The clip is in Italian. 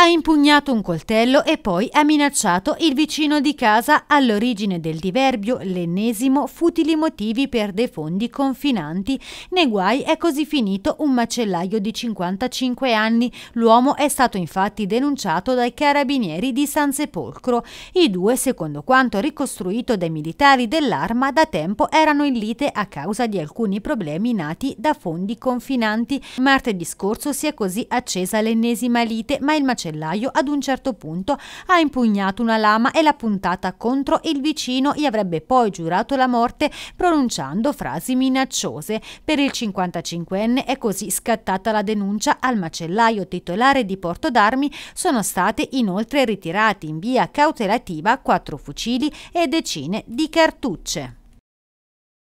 ha impugnato un coltello e poi ha minacciato il vicino di casa all'origine del diverbio, l'ennesimo futili motivi per dei fondi confinanti. Nei guai è così finito un macellaio di 55 anni. L'uomo è stato infatti denunciato dai carabinieri di San Sepolcro. I due, secondo quanto ricostruito dai militari dell'arma, da tempo erano in lite a causa di alcuni problemi nati da fondi confinanti. Martedì scorso si è così accesa l'ennesima lite, ma il macellaio macellaio ad un certo punto ha impugnato una lama e l'ha puntata contro il vicino e avrebbe poi giurato la morte pronunciando frasi minacciose. Per il 55enne è così scattata la denuncia al macellaio titolare di Porto d'Armi sono state inoltre ritirati in via cautelativa quattro fucili e decine di cartucce.